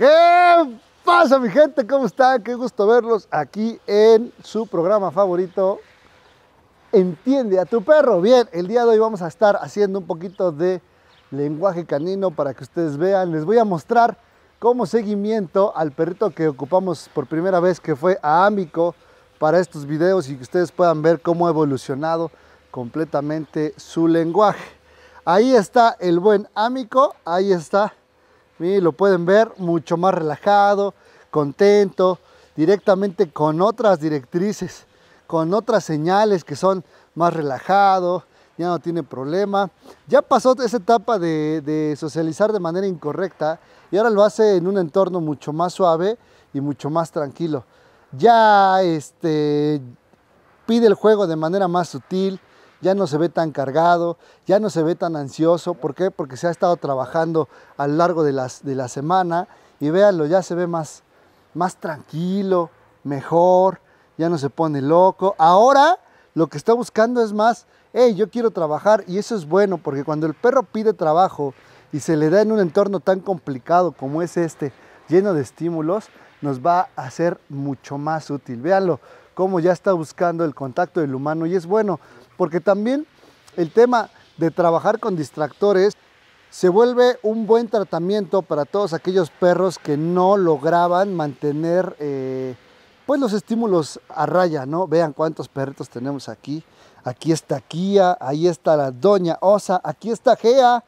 ¿Qué pasa, mi gente? ¿Cómo están? Qué gusto verlos aquí en su programa favorito. Entiende a tu perro. Bien, el día de hoy vamos a estar haciendo un poquito de lenguaje canino para que ustedes vean. Les voy a mostrar como seguimiento al perrito que ocupamos por primera vez, que fue a Amico, para estos videos y que ustedes puedan ver cómo ha evolucionado completamente su lenguaje. Ahí está el buen Amico, ahí está lo pueden ver mucho más relajado, contento, directamente con otras directrices, con otras señales que son más relajado, ya no tiene problema. Ya pasó esa etapa de, de, socializar de manera incorrecta y ahora lo hace en un entorno mucho más suave y mucho más tranquilo. Ya este, pide el juego de manera más sutil, ya no se ve tan cargado, ya no se ve tan ansioso. ¿Por qué? Porque se ha estado trabajando a lo largo de, las, de la semana y véanlo, ya se ve más, más tranquilo, mejor, ya no se pone loco. Ahora lo que está buscando es más, hey, yo quiero trabajar y eso es bueno porque cuando el perro pide trabajo y se le da en un entorno tan complicado como es este, lleno de estímulos, nos va a ser mucho más útil. Véanlo, cómo ya está buscando el contacto del humano y es bueno, porque también el tema de trabajar con distractores se vuelve un buen tratamiento para todos aquellos perros que no lograban mantener eh, pues los estímulos a raya, ¿no? Vean cuántos perritos tenemos aquí. Aquí está Kia, ahí está la doña Osa, aquí está Gea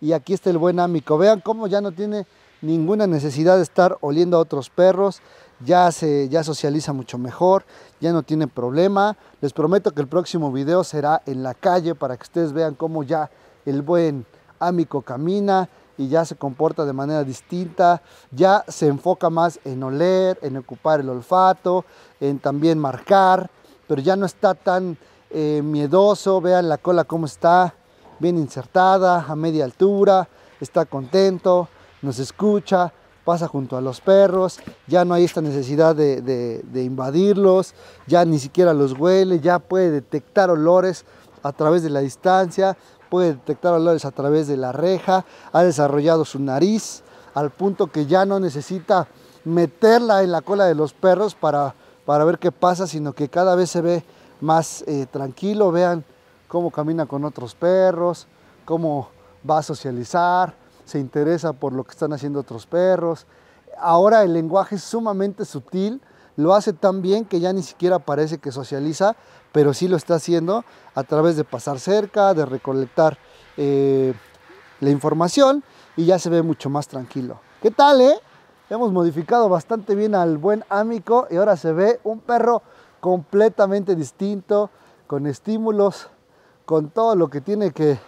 y aquí está el buen Amico. Vean cómo ya no tiene ninguna necesidad de estar oliendo a otros perros ya se ya socializa mucho mejor, ya no tiene problema. Les prometo que el próximo video será en la calle para que ustedes vean cómo ya el buen Amico camina y ya se comporta de manera distinta, ya se enfoca más en oler, en ocupar el olfato, en también marcar, pero ya no está tan eh, miedoso, vean la cola cómo está, bien insertada, a media altura, está contento, nos escucha, pasa junto a los perros, ya no hay esta necesidad de, invadirlos, ya ni siquiera los huele, ya puede detectar olores a través de la distancia, puede detectar olores a través de la reja, ha desarrollado su nariz al punto que ya no necesita meterla en la cola de los perros para, ver qué pasa, sino que cada vez se ve más eh, tranquilo, vean cómo camina con otros perros, cómo va a socializar, se interesa por lo que están haciendo otros perros. Ahora el lenguaje es sumamente sutil, lo hace tan bien que ya ni siquiera parece que socializa, pero sí lo está haciendo a través de pasar cerca, de recolectar eh, la información y ya se ve mucho más tranquilo. ¿Qué tal, eh? Hemos modificado bastante bien al buen Amico y ahora se ve un perro completamente distinto, con estímulos, con todo lo que tiene que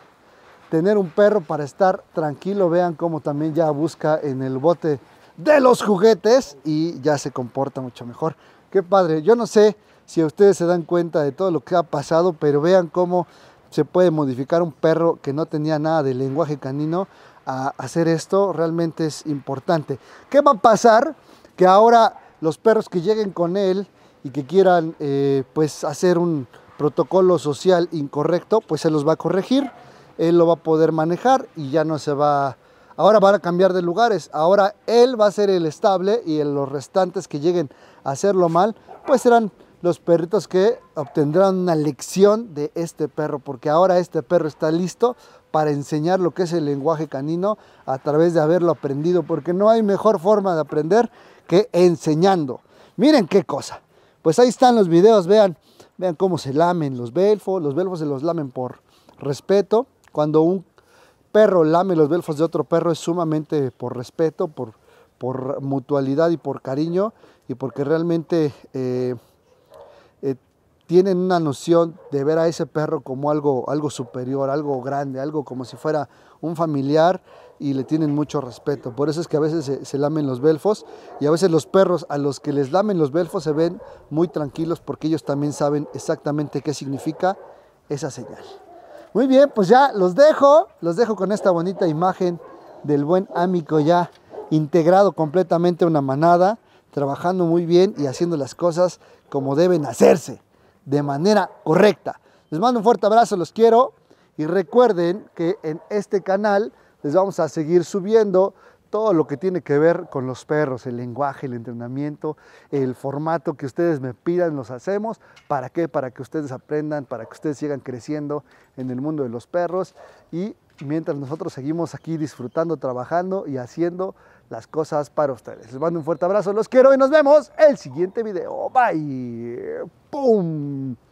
tener un perro para estar tranquilo. Vean cómo también ya busca en el bote de los juguetes y ya se comporta mucho mejor. Qué padre. Yo no sé si ustedes se dan cuenta de todo lo que ha pasado, pero vean cómo se puede modificar un perro que no tenía nada de lenguaje canino a hacer esto. Realmente es importante. ¿Qué va a pasar? Que ahora los perros que lleguen con él y que quieran eh, pues hacer un protocolo social incorrecto, pues se los va a corregir él lo va a poder manejar y ya no se va... Ahora van a cambiar de lugares, ahora él va a ser el estable y los restantes que lleguen a hacerlo mal, pues serán los perritos que obtendrán una lección de este perro, porque ahora este perro está listo para enseñar lo que es el lenguaje canino a través de haberlo aprendido, porque no hay mejor forma de aprender que enseñando. Miren qué cosa. Pues ahí están los videos, vean, vean cómo se lamen los belfos, los belfos se los lamen por respeto. Cuando un perro lame los belfos de otro perro es sumamente por respeto, por, por mutualidad y por cariño y porque realmente eh, eh, tienen una noción de ver a ese perro como algo, algo superior, algo grande, algo como si fuera un familiar y le tienen mucho respeto. Por eso es que a veces se, se, lamen los belfos y a veces los perros a los que les lamen los belfos se ven muy tranquilos porque ellos también saben exactamente qué significa esa señal. Muy bien, pues ya los dejo, los dejo con esta bonita imagen del buen amigo ya integrado completamente a una manada, trabajando muy bien y haciendo las cosas como deben hacerse, de manera correcta. Les mando un fuerte abrazo, los quiero y recuerden que en este canal les vamos a seguir subiendo todo lo que tiene que ver con los perros, el lenguaje, el entrenamiento, el formato que ustedes me pidan, los hacemos. ¿Para qué? Para que ustedes aprendan, para que ustedes sigan creciendo en el mundo de los perros y mientras nosotros seguimos aquí disfrutando, trabajando y haciendo las cosas para ustedes. Les mando un fuerte abrazo, los quiero y nos vemos el siguiente video. Bye. ¡Pum!